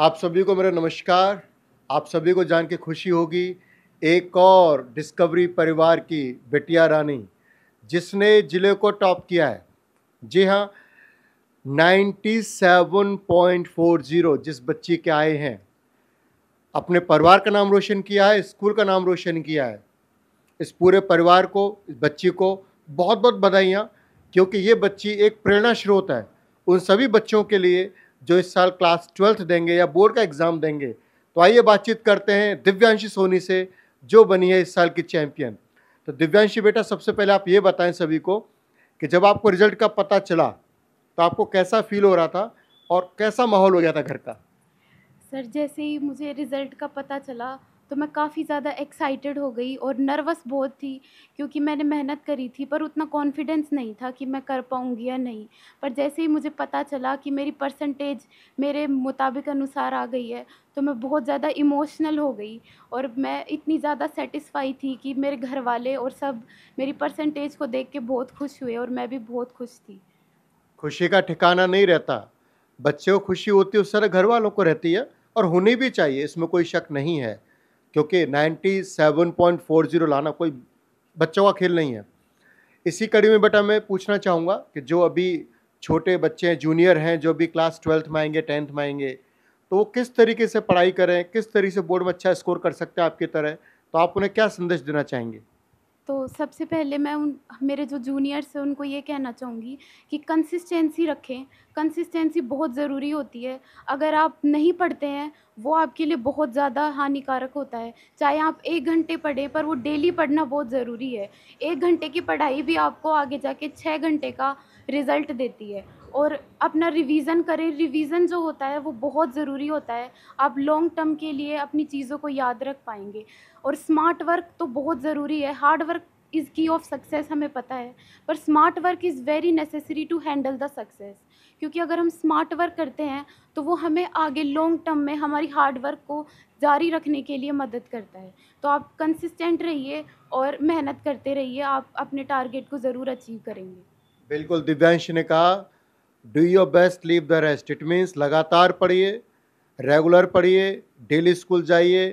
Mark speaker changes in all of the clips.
Speaker 1: आप सभी को मेरा नमस्कार आप सभी को जान के खुशी होगी एक और डिस्कवरी परिवार की बेटिया रानी जिसने ज़िले को टॉप किया है जी हाँ 97.40 जिस बच्ची के आए हैं अपने परिवार का नाम रोशन किया है स्कूल का नाम रोशन किया है इस पूरे परिवार को इस बच्ची को बहुत बहुत बधाइयाँ क्योंकि ये बच्ची एक प्रेरणा स्रोत है उन सभी बच्चों के लिए जो इस साल क्लास ट्वेल्थ देंगे या बोर्ड का एग्ज़ाम देंगे तो आइए बातचीत करते हैं दिव्यांशी सोनी से जो बनी है इस साल की चैंपियन तो दिव्यांशी बेटा सबसे पहले आप ये बताएं सभी को कि जब आपको रिजल्ट का पता चला तो आपको कैसा फील हो रहा था और कैसा माहौल हो गया था घर का
Speaker 2: सर जैसे ही मुझे रिज़ल्ट का पता चला तो मैं काफ़ी ज़्यादा एक्साइटेड हो गई और नर्वस बहुत थी क्योंकि मैंने मेहनत करी थी पर उतना कॉन्फिडेंस नहीं था कि मैं कर पाऊँगी या नहीं पर जैसे ही मुझे पता चला कि मेरी परसेंटेज मेरे मुताबिक अनुसार आ गई है तो मैं बहुत ज़्यादा इमोशनल हो गई और मैं इतनी ज़्यादा सेटिस्फाई थी कि मेरे घर वाले और सब मेरी परसेंटेज को देख के बहुत खुश हुए और मैं भी बहुत खुश थी
Speaker 1: खुशी का ठिकाना नहीं रहता बच्चे को खुशी होती है उस तरह घर वालों को रहती है और होनी भी चाहिए इसमें कोई शक नहीं है क्योंकि 97.40 लाना कोई बच्चों का खेल नहीं है इसी कड़ी में बेटा मैं पूछना चाहूँगा कि जो अभी छोटे बच्चे हैं जूनियर हैं जो अभी क्लास ट्वेल्थ में आएंगे टेंथ में आएंगे तो वो किस तरीके से पढ़ाई करें किस तरीके से बोर्ड में अच्छा स्कोर कर सकते हैं आपकी तरह तो आप उन्हें क्या संदेश देना चाहेंगे
Speaker 2: तो सबसे पहले मैं उन मेरे जो जूनियर्स हैं उनको ये कहना चाहूँगी कि कंसिस्टेंसी रखें कंसिस्टेंसी बहुत ज़रूरी होती है अगर आप नहीं पढ़ते हैं वो आपके लिए बहुत ज़्यादा हानिकारक होता है चाहे आप एक घंटे पढ़ें पर वो डेली पढ़ना बहुत ज़रूरी है एक घंटे की पढ़ाई भी आपको आगे जाके छः घंटे का रिज़ल्ट देती है और अपना रिवीज़न करें रिवीज़न जो होता है वो बहुत ज़रूरी होता है आप लॉन्ग टर्म के लिए अपनी चीज़ों को याद रख पाएंगे और स्मार्ट वर्क तो बहुत ज़रूरी है hard work is key of success हमें पता है पर smart work is very necessary to handle the success क्योंकि अगर हम स्मार्ट वर्क करते हैं तो वो हमें आगे लॉन्ग टर्म में हमारी हार्ड वर्क को जारी रखने के लिए मदद करता है तो आप कंसिस्टेंट रहिए और मेहनत करते रहिए आप अपने टारगेट को ज़रूर अचीव करेंगे
Speaker 1: बिल्कुल दिव्यांश ने कहा do your best leave the rest it means लगातार पढ़िए रेगुलर पढ़िए डेली स्कूल जाइए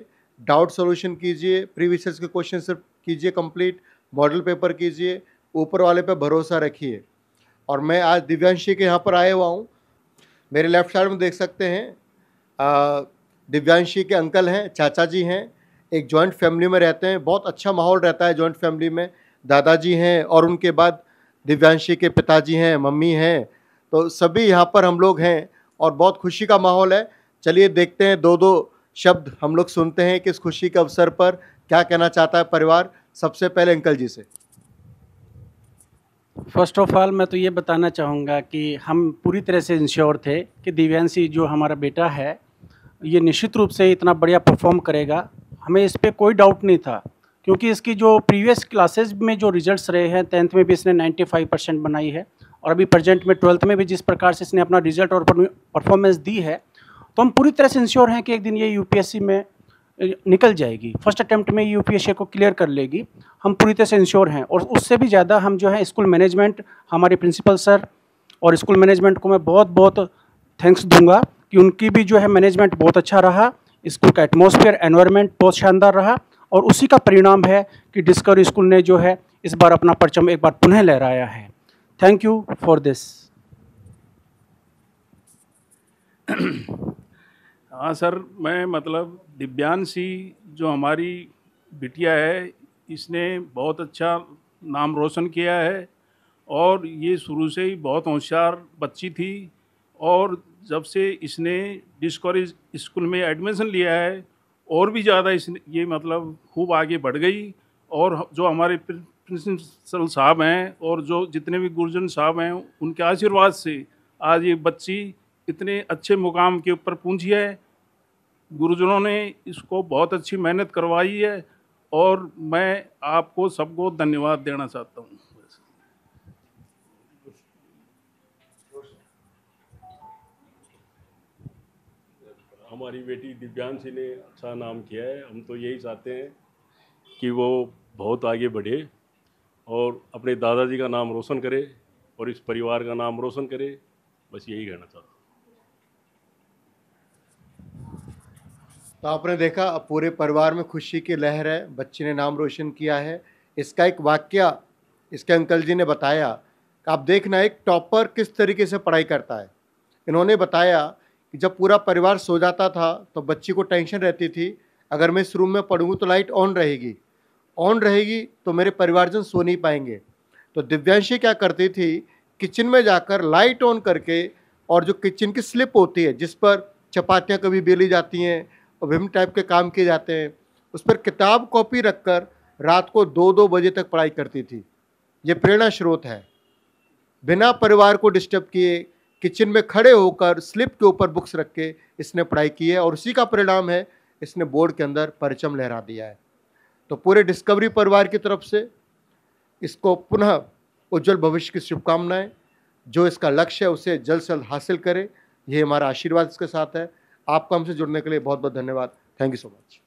Speaker 1: डाउट सोल्यूशन कीजिए प्रीवियस के क्वेश्चन सिर्फ कीजिए कंप्लीट मॉडल पेपर कीजिए ऊपर वाले पे भरोसा रखिए और मैं आज दिव्यांशी के यहाँ पर आया हुआ हूँ मेरे लेफ्ट साइड में देख सकते हैं दिव्यांशी के अंकल हैं चाचा जी हैं एक जॉइंट फैमिली में रहते हैं बहुत अच्छा माहौल रहता है जॉइंट फैमिली में दादाजी हैं और उनके बाद दिव्यांशी के पिताजी हैं मम्मी हैं तो सभी यहाँ पर हम लोग हैं और बहुत खुशी का माहौल है चलिए देखते हैं दो दो शब्द हम लोग सुनते हैं कि इस खुशी के अवसर पर क्या कहना चाहता है परिवार सबसे पहले अंकल जी से फर्स्ट
Speaker 3: ऑफ ऑल मैं तो ये बताना चाहूँगा कि हम पूरी तरह से इंश्योर थे कि दिव्यांशी जो हमारा बेटा है ये निश्चित रूप से इतना बढ़िया परफॉर्म करेगा हमें इस पर कोई डाउट नहीं था क्योंकि इसकी जो प्रीवियस क्लासेज में जो रिजल्ट्स रहे हैं टेंथ में भी इसने 95 परसेंट बनाई है और अभी प्रेजेंट में ट्वेल्थ में भी जिस प्रकार से इसने अपना रिजल्ट और परफॉर्मेंस दी है तो हम पूरी तरह से इंश्योर हैं कि एक दिन ये यूपीएससी में निकल जाएगी फर्स्ट अटैम्प्ट में यू को क्लियर कर लेगी हम पूरी तरह से इंश्योर हैं और उससे भी ज़्यादा हम जो है स्कूल मैनेजमेंट हमारे प्रिंसिपल सर और स्कूल मैनेजमेंट को मैं बहुत बहुत थैंक्स दूंगा कि उनकी भी जो है मैनेजमेंट बहुत अच्छा रहा स्कूल का एटमोसफियर एनवायरमेंट बहुत शानदार रहा और उसी का परिणाम है कि डिस्कवरी स्कूल ने जो है इस बार अपना परचम एक बार पुनः लहराया है थैंक यू फॉर दिस
Speaker 4: हाँ सर मैं मतलब दिव्यांशी जो हमारी बिटिया है इसने बहुत अच्छा नाम रोशन किया है और ये शुरू से ही बहुत होशियार बच्ची थी और जब से इसने डिस्कवरी स्कूल में एडमिशन लिया है और भी ज़्यादा इस ये मतलब खूब आगे बढ़ गई और जो हमारे प्रिंसिपल साहब हैं और जो जितने भी गुरुजन साहब हैं उनके आशीर्वाद से आज ये बच्ची इतने अच्छे मुकाम के ऊपर पूछी है गुरुजनों ने इसको बहुत अच्छी मेहनत करवाई है और मैं आपको सबको धन्यवाद देना चाहता हूँ हमारी बेटी दिव्यांशी ने अच्छा नाम किया है हम तो यही चाहते हैं कि वो बहुत आगे बढ़े और अपने दादाजी का नाम रोशन करे और इस परिवार का नाम रोशन करे बस यही कहना चाहता
Speaker 1: हूँ तो आपने देखा अब पूरे परिवार में खुशी की लहर है बच्चे ने नाम रोशन किया है इसका एक वाक्य इसके अंकल जी ने बताया आप देखना एक टॉपर किस तरीके से पढ़ाई करता है इन्होंने बताया कि जब पूरा परिवार सो जाता था तो बच्ची को टेंशन रहती थी अगर मैं इस रूम में पढ़ूँ तो लाइट ऑन रहेगी ऑन रहेगी तो मेरे परिवारजन सो नहीं पाएंगे तो दिव्यांशी क्या करती थी किचन में जाकर लाइट ऑन करके और जो किचन की स्लिप होती है जिस पर चपातियाँ कभी बेली जाती हैं और विभिन्न टाइप के काम किए जाते हैं उस पर किताब कॉपी रख कर रात को दो दो बजे तक पढ़ाई करती थी ये प्रेरणा स्रोत है बिना परिवार को डिस्टर्ब किए किचन में खड़े होकर स्लिप के ऊपर बुक्स रख के इसने पढ़ाई की है और उसी का परिणाम है इसने बोर्ड के अंदर परचम लहरा दिया है तो पूरे डिस्कवरी परिवार की तरफ से इसको पुनः उज्जवल भविष्य की शुभकामनाएं जो इसका लक्ष्य है उसे जल्द से जल्द हासिल करें ये हमारा आशीर्वाद इसके साथ है आपका हमसे जुड़ने के लिए बहुत बहुत धन्यवाद थैंक यू सो मच